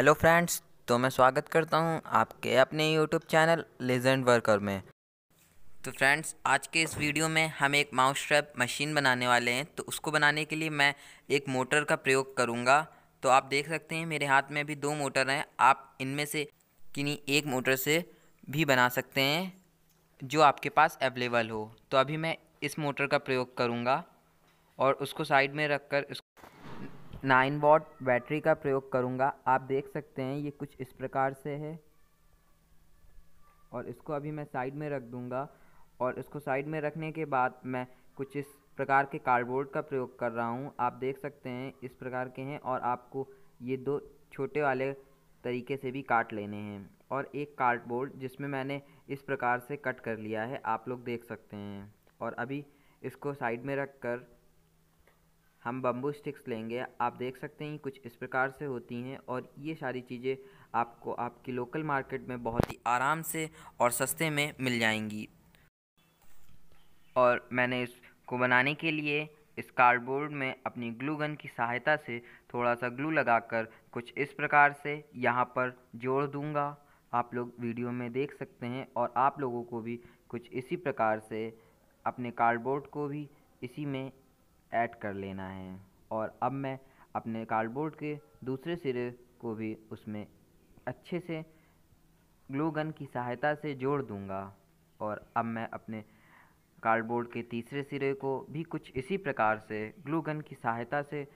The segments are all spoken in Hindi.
हेलो फ्रेंड्स तो मैं स्वागत करता हूं आपके अपने यूट्यूब चैनल लेजेंड वर्कर में तो फ्रेंड्स आज के इस वीडियो में हम एक माउस ट्रैप मशीन बनाने वाले हैं तो उसको बनाने के लिए मैं एक मोटर का प्रयोग करूंगा तो आप देख सकते हैं मेरे हाथ में अभी दो मोटर हैं आप इनमें से किन्हीं एक मोटर से भी बना सकते हैं जो आपके पास अवेलेबल हो तो अभी मैं इस मोटर का प्रयोग करूँगा और उसको साइड में रख कर नाइन वॉट बैटरी का प्रयोग करूँगा आप देख सकते हैं ये कुछ इस प्रकार से है और इसको अभी मैं साइड में रख दूँगा और इसको साइड में रखने के बाद मैं कुछ इस प्रकार के कार्डबोर्ड का प्रयोग कर रहा हूँ आप देख सकते हैं इस प्रकार के हैं और आपको ये दो छोटे वाले तरीके से भी काट लेने हैं और एक कार्डबोर्ड जिसमें मैंने इस प्रकार से कट कर लिया है आप लोग देख सकते हैं और अभी इसको साइड में रख कर हम बम्बू स्टिक्स लेंगे आप देख सकते हैं कुछ इस प्रकार से होती हैं और ये सारी चीज़ें आपको आपकी लोकल मार्केट में बहुत ही आराम से और सस्ते में मिल जाएंगी और मैंने इसको बनाने के लिए इस कार्डबोर्ड में अपनी ग्लू गन की सहायता से थोड़ा सा ग्लू लगाकर कुछ इस प्रकार से यहाँ पर जोड़ दूँगा आप लोग वीडियो में देख सकते हैं और आप लोगों को भी कुछ इसी प्रकार से अपने कार्डबोर्ड को भी इसी में ऐड कर लेना है और अब मैं अपने कार्डबोर्ड के दूसरे सिरे को भी उसमें अच्छे से ग्लू गन की सहायता से जोड़ दूंगा और अब मैं अपने कार्डबोर्ड के तीसरे सिरे को भी कुछ इसी प्रकार से ग्लू गन की सहायता से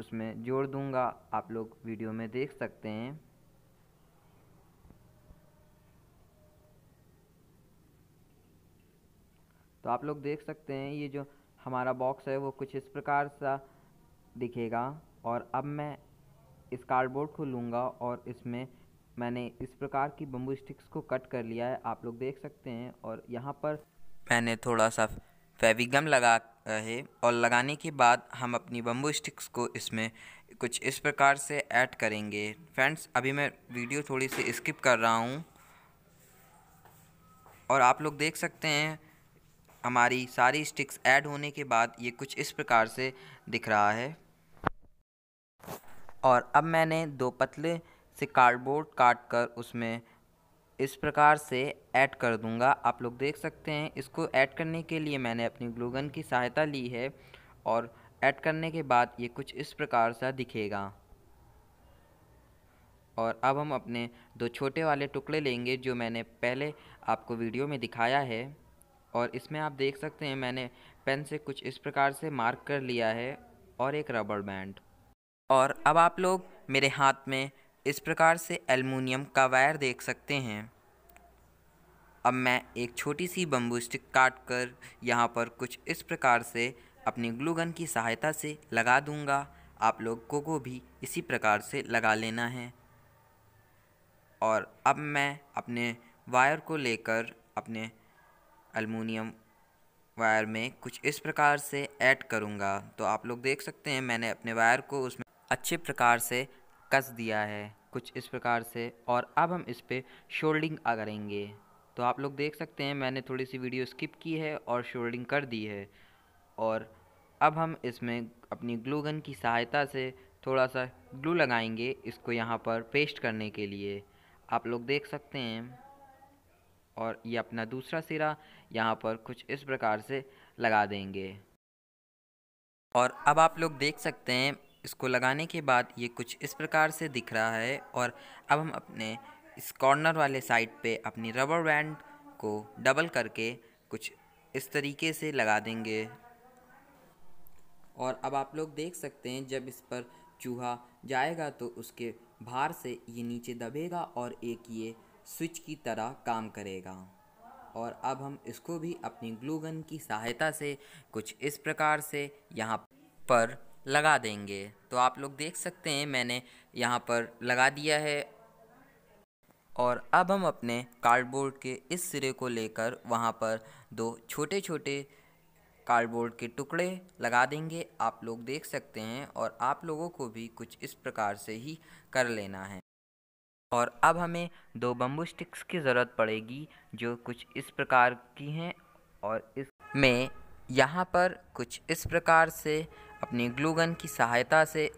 उसमें जोड़ दूंगा आप लोग वीडियो में देख सकते हैं तो आप लोग देख सकते हैं ये जो हमारा बॉक्स है वो कुछ इस प्रकार सा दिखेगा और अब मैं इस कार्डबोर्ड को लूँगा और इसमें मैंने इस प्रकार की बम्बू स्टिक्स को कट कर लिया है आप लोग देख सकते हैं और यहाँ पर मैंने थोड़ा सा फेविगम लगा है और लगाने के बाद हम अपनी बम्बू स्टिक्स को इसमें कुछ इस प्रकार से ऐड करेंगे फ्रेंड्स अभी मैं वीडियो थोड़ी सी स्किप कर रहा हूँ और आप लोग देख सकते हैं हमारी सारी स्टिक्स ऐड होने के बाद ये कुछ इस प्रकार से दिख रहा है और अब मैंने दो पतले से कार्डबोर्ड काट कर उसमें इस प्रकार से ऐड कर दूंगा आप लोग देख सकते हैं इसको ऐड करने के लिए मैंने अपनी ग्लूगन की सहायता ली है और ऐड करने के बाद ये कुछ इस प्रकार सा दिखेगा और अब हम अपने दो छोटे वाले टुकड़े लेंगे जो मैंने पहले आपको वीडियो में दिखाया है और इसमें आप देख सकते हैं मैंने पेन से कुछ इस प्रकार से मार्क कर लिया है और एक रबड़ बैंड और अब आप लोग मेरे हाथ में इस प्रकार से एलमिनियम का वायर देख सकते हैं अब मैं एक छोटी सी बम्बू स्टिक काट कर यहाँ पर कुछ इस प्रकार से अपनी ग्लूगन की सहायता से लगा दूँगा आप लोग को, को भी इसी प्रकार से लगा लेना है और अब मैं अपने वायर को लेकर अपने अलमूनियम वायर में कुछ इस प्रकार से ऐड करूँगा तो आप लोग देख सकते हैं मैंने अपने वायर को उसमें अच्छे प्रकार से कस दिया है कुछ इस प्रकार से और अब हम इस पर शोल्डिंग करेंगे तो आप लोग देख सकते हैं मैंने थोड़ी सी वीडियो स्किप की है और शोल्डिंग कर दी है और अब हम इसमें अपनी ग्लू गन की सहायता से थोड़ा सा ग्लू लगाएंगे इसको यहाँ पर पेस्ट करने के लिए आप लोग देख सकते हैं और ये अपना दूसरा सिरा यहाँ पर कुछ इस प्रकार से लगा देंगे और अब आप लोग देख सकते हैं इसको लगाने के बाद ये कुछ इस प्रकार से दिख रहा है और अब हम अपने इस कॉर्नर वाले साइड पे अपनी रबर बैंड को डबल करके कुछ इस तरीके से लगा देंगे और अब आप लोग देख सकते हैं जब इस पर चूहा जाएगा तो उसके भार से ये नीचे दबेगा और एक ये स्विच की तरह काम करेगा और अब हम इसको भी अपनी ग्लू गन की सहायता से कुछ इस प्रकार से यहाँ पर लगा देंगे तो आप लोग देख सकते हैं मैंने यहाँ पर लगा दिया है और अब हम अपने कार्डबोर्ड के इस सिरे को लेकर वहाँ पर दो छोटे छोटे कार्डबोर्ड के टुकड़े लगा देंगे आप लोग देख सकते हैं और आप लोगों को भी कुछ इस प्रकार से ही कर लेना है और अब हमें दो बम्बू स्टिक्स की ज़रूरत पड़ेगी जो कुछ इस प्रकार की हैं और इस में यहाँ पर कुछ इस प्रकार से अपनी ग्लूगन की सहायता से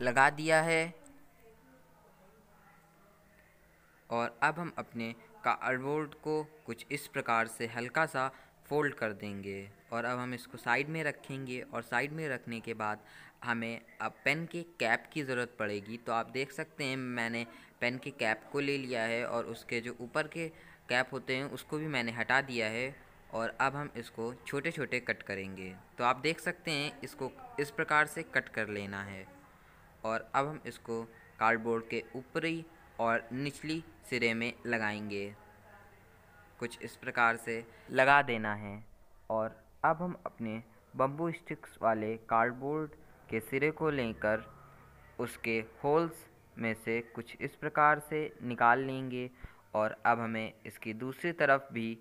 लगा दिया है और अब हम अपने कार्डबोर्ड को कुछ इस प्रकार से हल्का सा फोल्ड कर देंगे और अब हम इसको साइड में रखेंगे और साइड में रखने के बाद हमें अब पेन के कैप की ज़रूरत पड़ेगी तो आप देख सकते हैं मैंने पेन के कैप को ले लिया है और उसके जो ऊपर के कैप होते हैं उसको भी मैंने हटा दिया है और अब हम इसको छोटे छोटे कट करेंगे तो आप देख सकते हैं इसको इस प्रकार से कट कर लेना है और अब हम इसको कार्डबोर्ड के ऊपरी और निचली सिरे में लगाएंगे कुछ इस प्रकार से लगा देना है और अब हम अपने बम्बू स्टिक्स वाले कार्डबोर्ड के सिरे को लेकर उसके होल्स में से कुछ इस प्रकार से निकाल लेंगे और अब हमें इसकी दूसरी तरफ भी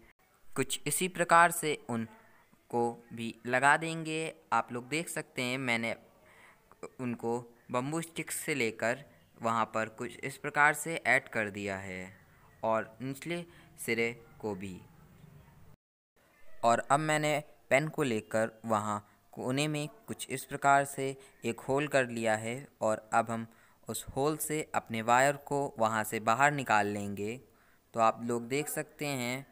कुछ इसी प्रकार से उन को भी लगा देंगे आप लोग देख सकते हैं मैंने उनको बम्बू स्टिक्स से लेकर वहाँ पर कुछ इस प्रकार से ऐड कर दिया है और निचले सिरे को भी और अब मैंने पेन को लेकर वहाँ कोने में कुछ इस प्रकार से एक होल कर लिया है और अब हम उस होल से अपने वायर को वहाँ से बाहर निकाल लेंगे तो आप लोग देख सकते हैं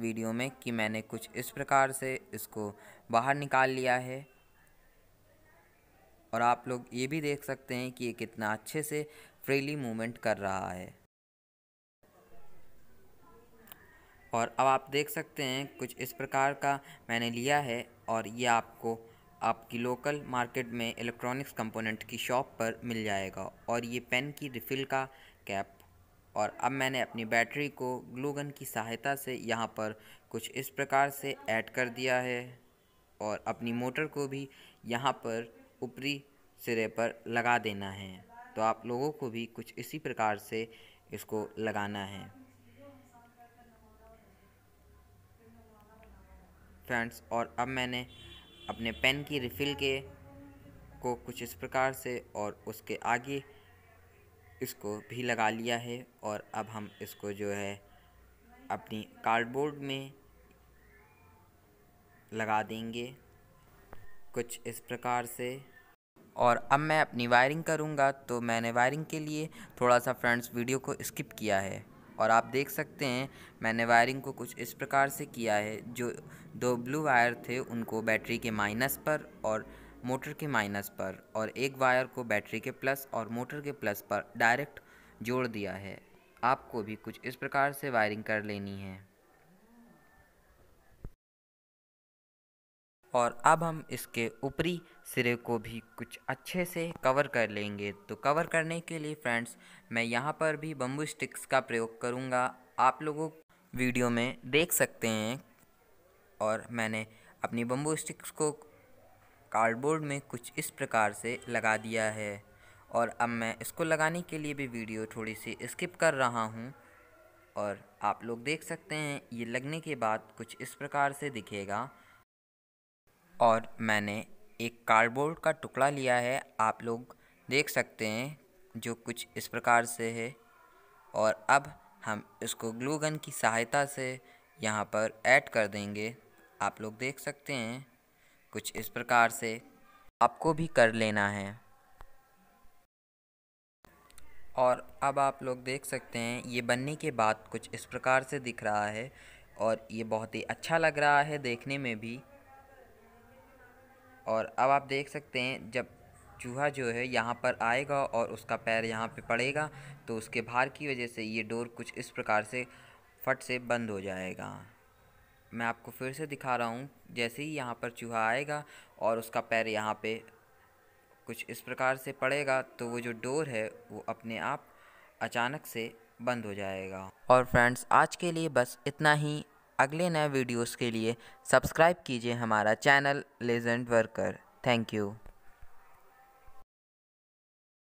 वीडियो में कि मैंने कुछ इस प्रकार से इसको बाहर निकाल लिया है और आप लोग ये भी देख सकते हैं कि ये कितना अच्छे से फ्रीली मूवमेंट कर रहा है और अब आप देख सकते हैं कुछ इस प्रकार का मैंने लिया है और ये आपको आपकी लोकल मार्केट में इलेक्ट्रॉनिक्स कंपोनेंट की शॉप पर मिल जाएगा और ये पेन की रिफ़िल का कैप और अब मैंने अपनी बैटरी को ग्लूगन की सहायता से यहाँ पर कुछ इस प्रकार से ऐड कर दिया है और अपनी मोटर को भी यहाँ पर ऊपरी सिरे पर लगा देना है तो आप लोगों को भी कुछ इसी प्रकार से इसको लगाना है फ्रेंड्स और अब मैंने अपने पेन की रिफ़िल के को कुछ इस प्रकार से और उसके आगे इसको भी लगा लिया है और अब हम इसको जो है अपनी कार्डबोर्ड में लगा देंगे कुछ इस प्रकार से और अब मैं अपनी वायरिंग करूँगा तो मैंने वायरिंग के लिए थोड़ा सा फ्रेंड्स वीडियो को स्किप किया है और आप देख सकते हैं मैंने वायरिंग को कुछ इस प्रकार से किया है जो दो ब्लू वायर थे उनको बैटरी के माइनस पर और मोटर के माइनस पर और एक वायर को बैटरी के प्लस और मोटर के प्लस पर डायरेक्ट जोड़ दिया है आपको भी कुछ इस प्रकार से वायरिंग कर लेनी है और अब हम इसके ऊपरी सिरे को भी कुछ अच्छे से कवर कर लेंगे तो कवर करने के लिए फ्रेंड्स मैं यहाँ पर भी बम्बू स्टिक्स का प्रयोग करूँगा आप लोगों वीडियो में देख सकते हैं और मैंने अपनी बम्बू स्टिक्स को कार्डबोर्ड में कुछ इस प्रकार से लगा दिया है और अब मैं इसको लगाने के लिए भी वीडियो थोड़ी सी स्किप कर रहा हूँ और आप लोग देख सकते हैं ये लगने के बाद कुछ इस प्रकार से दिखेगा और मैंने एक कार्डबोर्ड का टुकड़ा लिया है आप लोग देख सकते हैं जो कुछ इस प्रकार से है और अब हम इसको ग्लू गन की सहायता से यहाँ पर ऐड कर देंगे आप लोग देख सकते हैं कुछ इस प्रकार से आपको भी कर लेना है और अब आप लोग देख सकते हैं ये बनने के बाद कुछ इस प्रकार से दिख रहा है और ये बहुत ही अच्छा लग रहा है देखने में भी और अब आप देख सकते हैं जब चूहा जो है यहाँ पर आएगा और उसका पैर यहाँ पे पड़ेगा तो उसके भार की वजह से ये डोर कुछ इस प्रकार से फट से बंद हो जाएगा मैं आपको फिर से दिखा रहा हूँ जैसे ही यहाँ पर चूहा आएगा और उसका पैर यहाँ पे कुछ इस प्रकार से पड़ेगा तो वो जो डोर है वो अपने आप अचानक से बंद हो जाएगा और फ्रेंड्स आज के लिए बस इतना ही अगले नए वीडियोस के लिए सब्सक्राइब कीजिए हमारा channel legend worker thank you